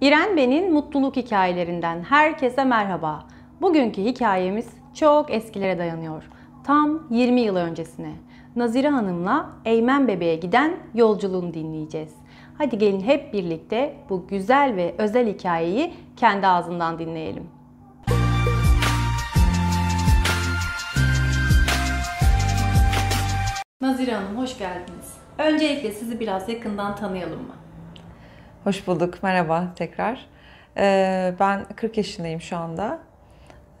İren Ben'in mutluluk hikayelerinden herkese merhaba. Bugünkü hikayemiz çok eskilere dayanıyor. Tam 20 yıl öncesine. Nazire Hanım'la Eymen Bebe'ye giden yolculuğunu dinleyeceğiz. Hadi gelin hep birlikte bu güzel ve özel hikayeyi kendi ağzından dinleyelim. Nazire Hanım hoş geldiniz. Öncelikle sizi biraz yakından tanıyalım mı? Hoş bulduk. Merhaba tekrar. Ee, ben 40 yaşındayım şu anda.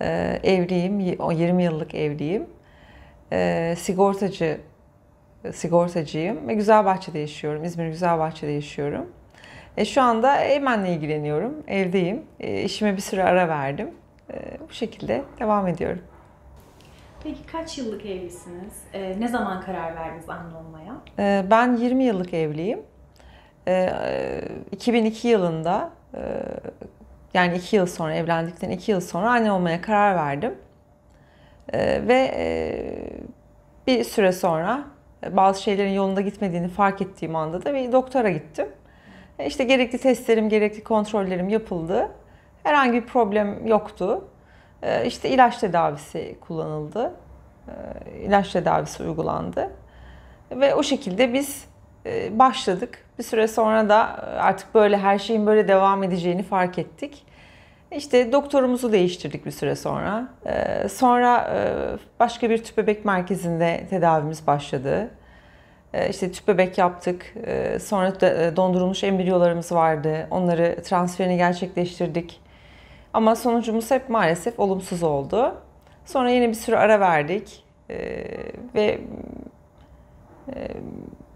Ee, evliyim. 20 yıllık evliyim. Ee, sigortacı sigortacıyım ve güzel bahçede yaşıyorum. İzmir güzel bahçede yaşıyorum. E, şu anda Eymen'le ilgileniyorum. Evdeyim. E, işime bir süre ara verdim. E, bu şekilde devam ediyorum. Peki kaç yıllık evlisiniz? E, ne zaman karar verdiniz anne olmaya? E, ben 20 yıllık evliyim. 2002 ee, yılında e, yani iki yıl sonra evlendikten iki yıl sonra anne olmaya karar verdim. Ee, ve e, bir süre sonra e, bazı şeylerin yolunda gitmediğini fark ettiğim anda da bir doktora gittim. İşte gerekli testlerim, gerekli kontrollerim yapıldı. Herhangi bir problem yoktu. İşte ilaç tedavisi kullanıldı. İlaç tedavisi uygulandı. Ve o şekilde biz başladık bir süre sonra da e, artık böyle her şeyin böyle devam edeceğini fark ettik. İşte doktorumuzu değiştirdik bir süre sonra. E, sonra e, başka bir tüp bebek merkezinde tedavimiz başladı. İşte tüp bebek yaptık. sonra dondurulmuş embriyolarımız vardı. Onları transferini gerçekleştirdik. Ama sonucumuz hep maalesef olumsuz oldu. Sonra yine bir sürü ara verdik. ve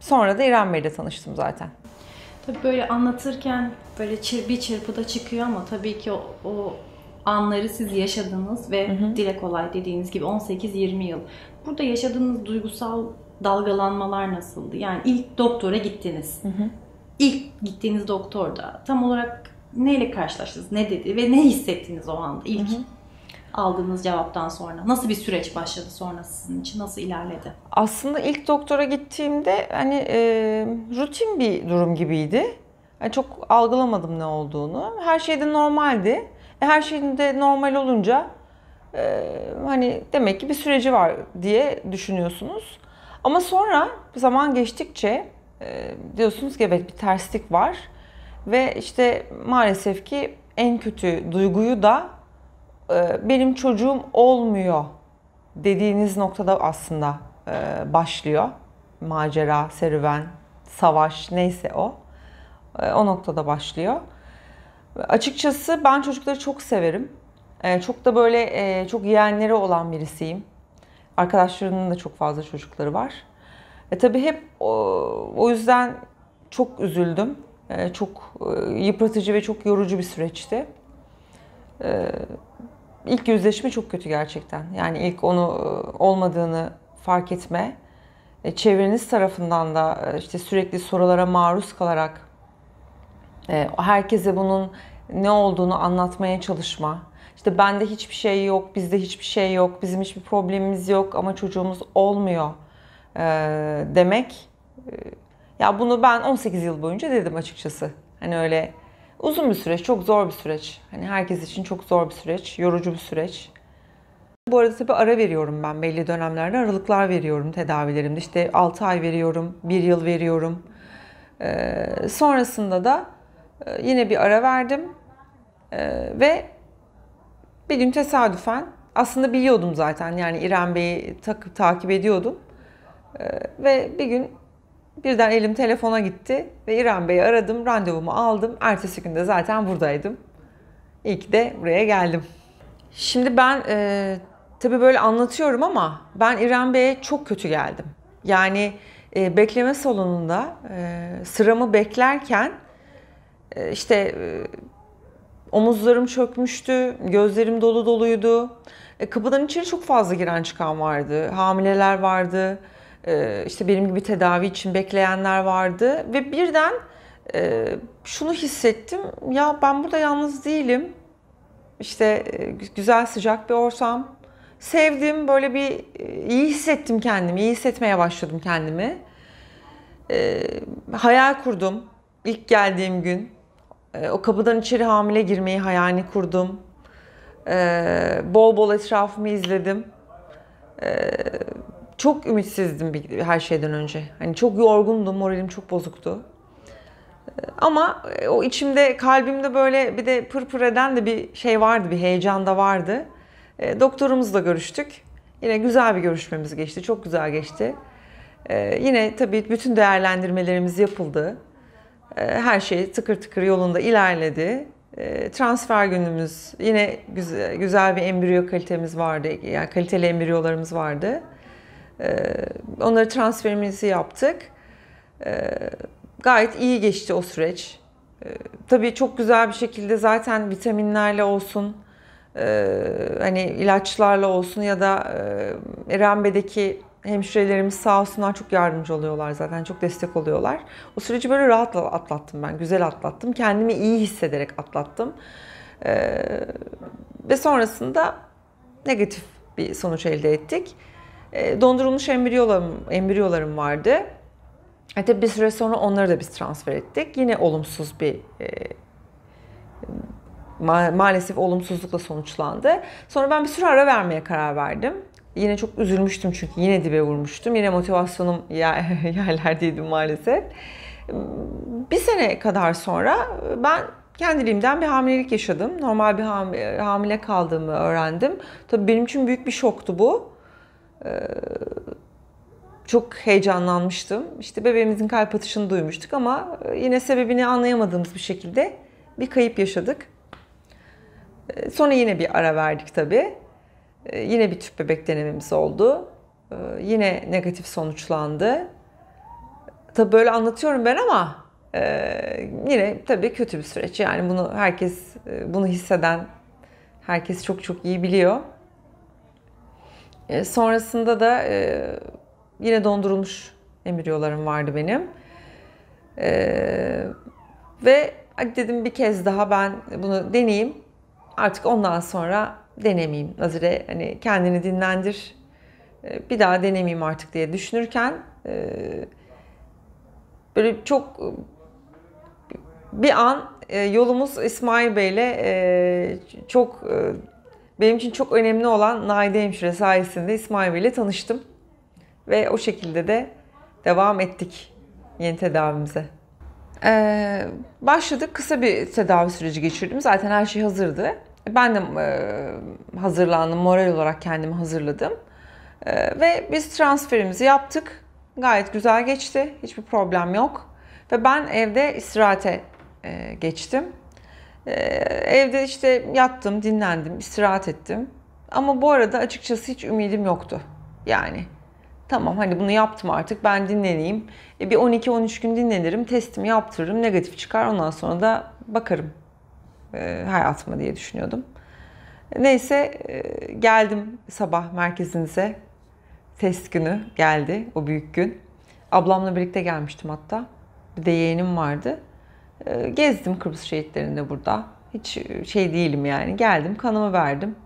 Sonra da İrem Bey'le tanıştım zaten. Tabii böyle anlatırken böyle çır, bir çırpıda çıkıyor ama tabii ki o, o anları siz yaşadınız ve hı hı. dile kolay dediğiniz gibi 18-20 yıl. Burada yaşadığınız duygusal dalgalanmalar nasıldı? Yani ilk doktora gittiniz. Hı hı. İlk gittiğiniz doktorda tam olarak neyle karşılaştınız? Ne dedi ve ne hissettiniz o anda ilk? Hı hı aldığınız cevaptan sonra? Nasıl bir süreç başladı sonra sizin için? Nasıl ilerledi? Aslında ilk doktora gittiğimde hani e, rutin bir durum gibiydi. Yani çok algılamadım ne olduğunu. Her şey de normaldi. E, her şeyin de normal olunca e, hani demek ki bir süreci var diye düşünüyorsunuz. Ama sonra zaman geçtikçe e, diyorsunuz ki evet bir terslik var. Ve işte maalesef ki en kötü duyguyu da e, benim çocuğum olmuyor dediğiniz noktada aslında e, başlıyor. Macera, serüven, savaş neyse o. E, o noktada başlıyor. Açıkçası ben çocukları çok severim. Çok da böyle çok yeğenleri olan birisiyim. Arkadaşlarımın da çok fazla çocukları var. E tabii hep o, yüzden çok üzüldüm. çok yıpratıcı ve çok yorucu bir süreçti ilk yüzleşme çok kötü gerçekten. Yani ilk onu e, olmadığını fark etme. E, çevreniz tarafından da e, işte sürekli sorulara maruz kalarak herkese bunun ne olduğunu anlatmaya çalışma. İşte bende hiçbir şey yok, bizde hiçbir şey yok, bizim hiçbir problemimiz yok ama çocuğumuz olmuyor demek. Ya bunu ben 18 yıl boyunca dedim açıkçası. Hani öyle Uzun bir süreç, çok zor bir süreç. Hani herkes için çok zor bir süreç, yorucu bir süreç. Bu arada tabii ara veriyorum ben belli dönemlerde aralıklar veriyorum tedavilerimde. İşte 6 ay veriyorum, 1 yıl veriyorum. Ee, sonrasında da e, yine bir ara verdim. Ee, ve bir gün tesadüfen aslında biliyordum zaten yani İrem Bey'i takip, takip ediyordum. Ee, ve bir gün Birden elim telefona gitti ve İrem Bey'i aradım, randevumu aldım. Ertesi günde zaten buradaydım. İyi ki de buraya geldim. Şimdi ben e, tabii böyle anlatıyorum ama ben İrem Bey'e çok kötü geldim. Yani e, bekleme salonunda e, sıramı beklerken e, işte e, omuzlarım çökmüştü, gözlerim dolu doluydu. E, kapıdan içeri çok fazla giren çıkan vardı, hamileler vardı. Ee, işte benim gibi tedavi için bekleyenler vardı ve birden e, şunu hissettim ya ben burada yalnız değilim işte e, güzel sıcak bir ortam sevdim böyle bir e, iyi hissettim kendimi iyi hissetmeye başladım kendimi ee, hayal kurdum ilk geldiğim gün ee, o kapıdan içeri hamile girmeyi hayalini kurdum bol bol etrafımı izledim çok ümitsizdim bir, her şeyden önce. Hani çok yorgundum, moralim çok bozuktu. Ee, ama e, o içimde, kalbimde böyle bir de pırpır eden de bir şey vardı, bir heyecan da vardı. Ee, doktorumuzla görüştük. Yine güzel bir görüşmemiz geçti, çok güzel geçti. Ee, yine tabii bütün değerlendirmelerimiz yapıldı. her şey tıkır tıkır yolunda ilerledi. transfer günümüz yine güzel, güzel bir embriyo kalitemiz vardı. Yani kaliteli embriyolarımız vardı. Ee, Onları transferimizi yaptık. Ee, gayet iyi geçti o süreç. Ee, tabii çok güzel bir şekilde zaten vitaminlerle olsun, e, hani ilaçlarla olsun ya da e, Erenbe'deki hemşirelerimiz sağ olsunlar çok yardımcı oluyorlar zaten. Çok destek oluyorlar. O süreci böyle rahat atlattım ben. Güzel atlattım. Kendimi iyi hissederek atlattım. ve sonrasında negatif bir sonuç elde ettik. E, dondurulmuş embriyolarım, embriyolarım vardı. Hatta e, bir süre sonra onları da biz transfer ettik. Yine olumsuz bir e, ma- maalesef olumsuzlukla sonuçlandı. Sonra ben bir süre ara vermeye karar verdim. Yine çok üzülmüştüm çünkü yine dibe vurmuştum. Yine motivasyonum yerlerdeydi maalesef. Bir sene kadar sonra ben kendiliğimden bir hamilelik yaşadım. Normal bir e, hamile kaldığımı öğrendim. Tabii benim için büyük bir şoktu bu. Ee, çok heyecanlanmıştım. İşte bebeğimizin kalp atışını duymuştuk ama e, yine sebebini anlayamadığımız bir şekilde bir kayıp yaşadık. Ee, sonra yine bir ara verdik tabii. Ee, yine bir tüp bebek denememiz oldu. Yine negatif sonuçlandı. Tabii böyle anlatıyorum ben ama e, yine tabii kötü bir süreç. Yani bunu herkes e, bunu hisseden herkes çok çok iyi biliyor. E, sonrasında da e, yine dondurulmuş emiriyolarım vardı benim. E, ve dedim bir kez daha ben bunu deneyeyim. Artık ondan sonra denemeyeyim. Nazire hani kendini dinlendir. E, bir daha denemeyeyim artık diye düşünürken e, böyle çok e, bir an e, yolumuz İsmail Bey'le e, çok benim için çok önemli olan Naide Hemşire sayesinde İsmail Bey ile tanıştım. Ve o şekilde de devam ettik yeni tedavimize. Ee, başladık. Kısa bir tedavi süreci geçirdim. Zaten her şey hazırdı. Ben de e, hazırlandım. Moral olarak kendimi hazırladım. E, ve biz transferimizi yaptık. Gayet güzel geçti. Hiçbir problem yok. Ve ben evde istirahate e, geçtim. Ee, evde işte yattım, dinlendim, istirahat ettim. Ama bu arada açıkçası hiç ümidim yoktu. Yani tamam hani bunu yaptım artık ben dinleneyim. E, bir 12-13 gün dinlenirim, testimi yaptırırım, negatif çıkar ondan sonra da bakarım e, hayatıma diye düşünüyordum. Neyse e, geldim sabah merkezinize. Test günü geldi o büyük gün. Ablamla birlikte gelmiştim hatta. Bir de yeğenim vardı. Ee, gezdim Kıbrıs şehitlerinde burada. Hiç e, şey değilim yani. Geldim, kanımı verdim.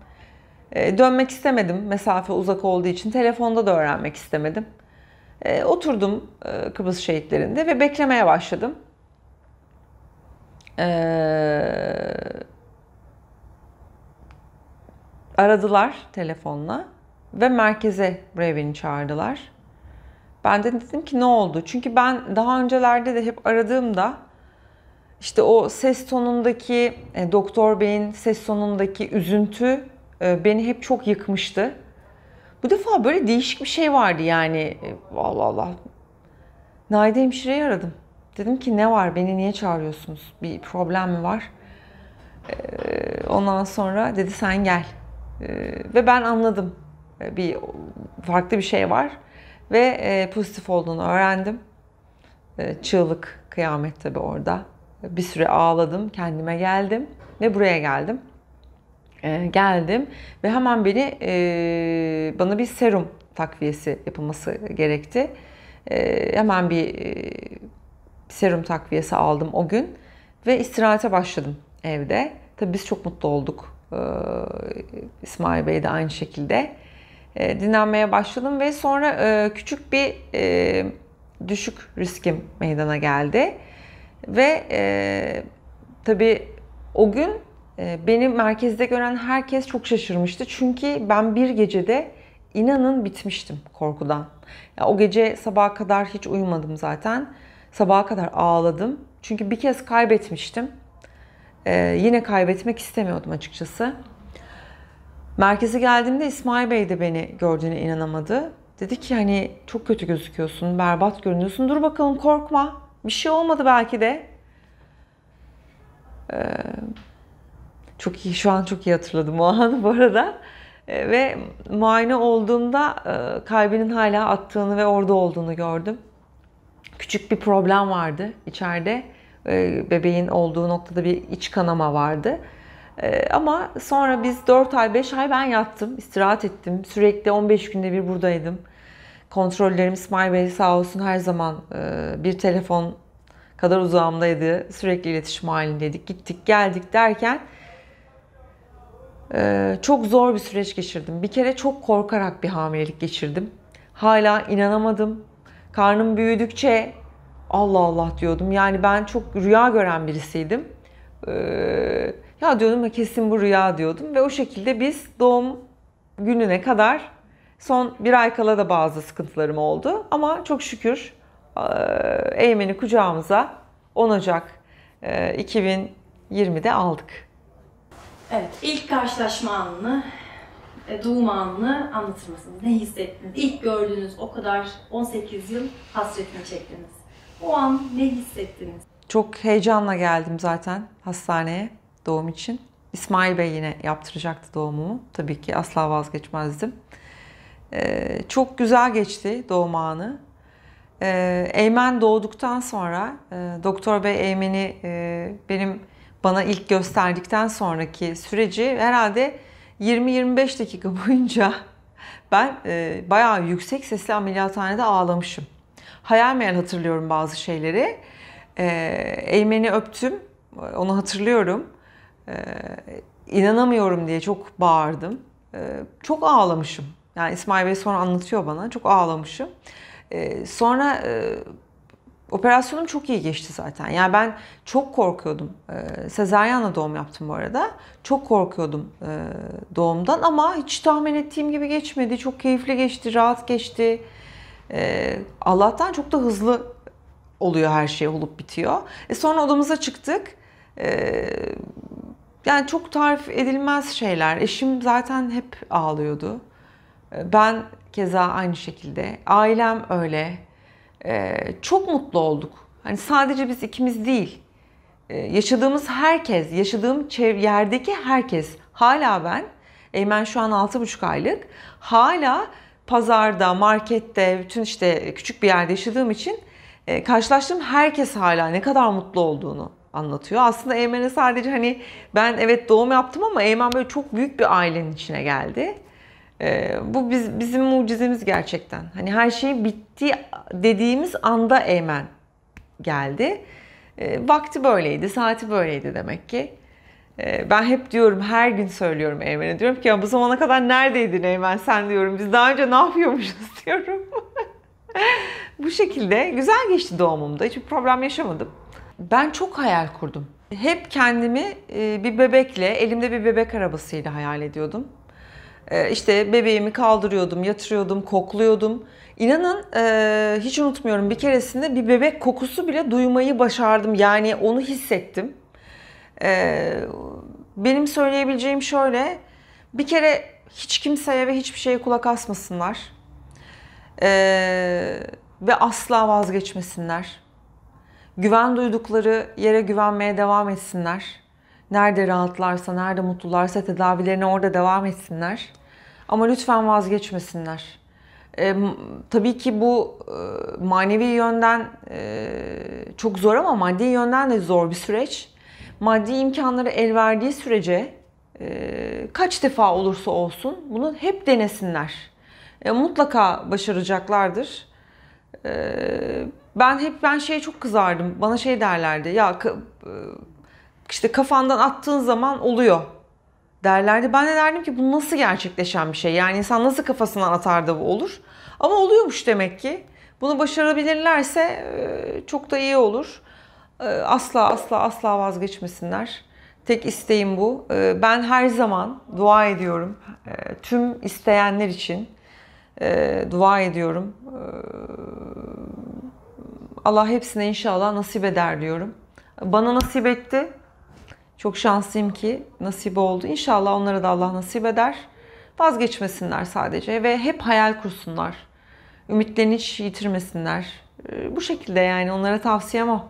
Ee, dönmek istemedim. Mesafe uzak olduğu için telefonda da öğrenmek istemedim. Ee, oturdum e, Kıbrıs şehitlerinde ve beklemeye başladım. Aradılar telefonla ve merkeze buraya çağırdılar. Ben de dedim ki ne oldu? Çünkü ben daha öncelerde de hep aradığımda işte o ses tonundaki e, doktor beyin ses tonundaki üzüntü e, beni hep çok yıkmıştı. Bu defa böyle değişik bir şey vardı yani. E, Allah Allah. Naide hemşireyi aradım. Dedim ki ne var beni niye çağırıyorsunuz? Bir problem mi var? E, ondan sonra dedi sen gel. E, ve ben anladım. E, bir farklı bir şey var ve e, pozitif olduğunu öğrendim. E, çığlık kıyamet tabii orada bir süre ağladım, kendime geldim ve buraya geldim. E, geldim ve hemen beni e, bana bir serum takviyesi yapılması gerekti. E, hemen bir e, serum takviyesi aldım o gün ve istirahate başladım evde. Tabii biz çok mutlu olduk. E, İsmail Bey de aynı şekilde e, dinlenmeye başladım ve sonra e, küçük bir e, düşük riskim meydana geldi. Ve e, tabii o gün e, beni merkezde gören herkes çok şaşırmıştı. Çünkü ben bir gecede inanın bitmiştim korkudan. Ya, o gece sabaha kadar hiç uyumadım zaten. Sabaha kadar ağladım. Çünkü bir kez kaybetmiştim. Ee, yine kaybetmek istemiyordum açıkçası. Merkeze geldiğimde İsmail Bey de beni gördüğüne inanamadı. Dedi ki hani çok kötü gözüküyorsun, berbat görünüyorsun. Dur bakalım korkma. Bir şey olmadı belki de. Ee, çok iyi, şu an çok iyi hatırladım o anı bu arada. Ee, ve muayene olduğumda e, kalbinin hala attığını ve orada olduğunu gördüm. Küçük bir problem vardı içeride. Ee, bebeğin olduğu noktada bir iç kanama vardı. Ee, ama sonra biz 4 ay 5 ay ben yattım, istirahat ettim. Sürekli 15 günde bir buradaydım kontrollerim İsmail Bey sağ olsun her zaman e, bir telefon kadar uzağımdaydı. Sürekli iletişim halindeydik. Gittik geldik derken e, çok zor bir süreç geçirdim. Bir kere çok korkarak bir hamilelik geçirdim. Hala inanamadım. Karnım büyüdükçe Allah Allah diyordum. Yani ben çok rüya gören birisiydim. E, ya diyordum kesin bu rüya diyordum ve o şekilde biz doğum gününe kadar Son bir ay kala da bazı sıkıntılarım oldu. Ama çok şükür e, Eymen'i kucağımıza 10 Ocak 2020'de aldık. Evet, ilk karşılaşma anını, e, doğum anını anlatır mısınız? Ne hissettiniz? İlk gördüğünüz o kadar 18 yıl hasretini çektiniz. O an ne hissettiniz? Çok heyecanla geldim zaten hastaneye doğum için. İsmail Bey yine yaptıracaktı doğumumu. Tabii ki asla vazgeçmezdim. Ee, çok güzel geçti doğum anı. Ee, Eymen doğduktan sonra e, Doktor Bey Eymen'i e, benim bana ilk gösterdikten sonraki süreci herhalde 20-25 dakika boyunca ben e, bayağı yüksek sesli ameliyathanede ağlamışım. Hayal meyal hatırlıyorum bazı şeyleri. E, Eymen'i öptüm, onu hatırlıyorum. E, inanamıyorum diye çok bağırdım. E, çok ağlamışım. Yani İsmail Bey sonra anlatıyor bana. Çok ağlamışım. E, sonra e, operasyonum çok iyi geçti zaten. Yani ben çok korkuyordum. E, sezaryenle doğum yaptım bu arada. Çok korkuyordum e, doğumdan ama hiç tahmin ettiğim gibi geçmedi. Çok keyifli geçti, rahat geçti. E, Allah'tan çok da hızlı oluyor her şey olup bitiyor. E, sonra odamıza çıktık. E, yani çok tarif edilmez şeyler. Eşim zaten hep ağlıyordu. Ben keza aynı şekilde. Ailem öyle. Ee, çok mutlu olduk. Hani sadece biz ikimiz değil. Ee, yaşadığımız herkes, yaşadığım yerdeki herkes. Hala ben, Eymen şu an 6,5 aylık. Hala pazarda, markette, bütün işte küçük bir yerde yaşadığım için e, karşılaştığım herkes hala ne kadar mutlu olduğunu anlatıyor. Aslında Eymen'e sadece hani ben evet doğum yaptım ama Eymen böyle çok büyük bir ailenin içine geldi. Ee, bu biz, bizim mucizemiz gerçekten. Hani her şey bitti dediğimiz anda Eymen geldi. Ee, vakti böyleydi, saati böyleydi demek ki. Ee, ben hep diyorum, her gün söylüyorum Eymen'e. Diyorum ki ya bu zamana kadar neredeydin Eymen sen diyorum. Biz daha önce ne yapıyormuşuz diyorum. bu şekilde güzel geçti doğumumda. Hiçbir problem yaşamadım. Ben çok hayal kurdum. Hep kendimi e, bir bebekle, elimde bir bebek arabasıyla hayal ediyordum. Ee, işte bebeğimi kaldırıyordum, yatırıyordum, kokluyordum. İnanın e, hiç unutmuyorum bir keresinde bir bebek kokusu bile duymayı başardım. Yani onu hissettim. Ee, benim söyleyebileceğim şöyle. Bir kere hiç kimseye ve hiçbir şeye kulak asmasınlar. Ee, ve asla vazgeçmesinler. Güven duydukları yere güvenmeye devam etsinler Nerede rahatlarsa, nerede mutlularsa tedavilerine orada devam etsinler. Ama lütfen vazgeçmesinler. E, tabii ki bu e, manevi yönden e, çok zor ama maddi yönden de zor bir süreç. Maddi imkanları el verdiği sürece e, kaç defa olursa olsun bunu hep denesinler. E, mutlaka başaracaklardır. E, ben hep ben şeye çok kızardım. Bana şey derlerdi. Ya e, işte kafandan attığın zaman oluyor derlerdi. Ben de derdim ki bu nasıl gerçekleşen bir şey? Yani insan nasıl kafasından atar da bu olur? Ama oluyormuş demek ki. Bunu başarabilirlerse çok da iyi olur. Asla asla asla vazgeçmesinler. Tek isteğim bu. Ben her zaman dua ediyorum. Tüm isteyenler için dua ediyorum. Allah hepsine inşallah nasip eder diyorum. Bana nasip etti. Çok şanslıyım ki nasip oldu. İnşallah onlara da Allah nasip eder. Vazgeçmesinler sadece ve hep hayal kursunlar. Ümitlerini hiç yitirmesinler. Ee, bu şekilde yani onlara tavsiyem o.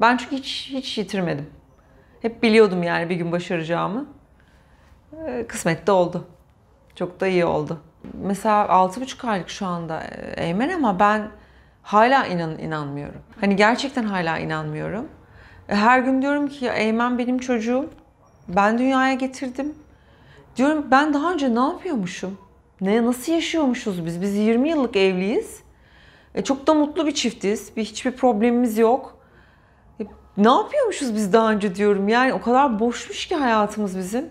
Ben çünkü hiç, hiç yitirmedim. Hep biliyordum yani bir gün başaracağımı. Ee, kısmet de oldu. Çok da iyi oldu. Mesela 6,5 aylık şu anda e, Eymen ama ben hala inan inanmıyorum. Hani gerçekten hala inanmıyorum. E, her gün diyorum ki Eymen benim çocuğum. Ben dünyaya getirdim. Diyorum ben daha önce ne yapıyormuşum? Ne nasıl yaşıyormuşuz biz? Biz 20 yıllık evliyiz. E, çok da mutlu bir çiftiz. Bir hiçbir problemimiz yok. E, ne yapıyormuşuz biz daha önce diyorum. Yani o kadar boşmuş ki hayatımız bizim.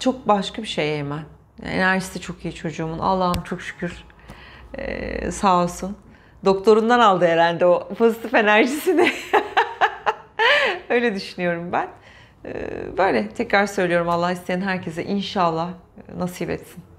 Çok başka bir şey Eymen. Enerjisi de çok iyi çocuğumun. Allah'ım çok şükür. Ee, sağ olsun. Doktorundan aldı herhalde o pozitif enerjisini. Öyle düşünüyorum ben. Ee, böyle tekrar söylüyorum Allah isteyen herkese inşallah e, nasip etsin.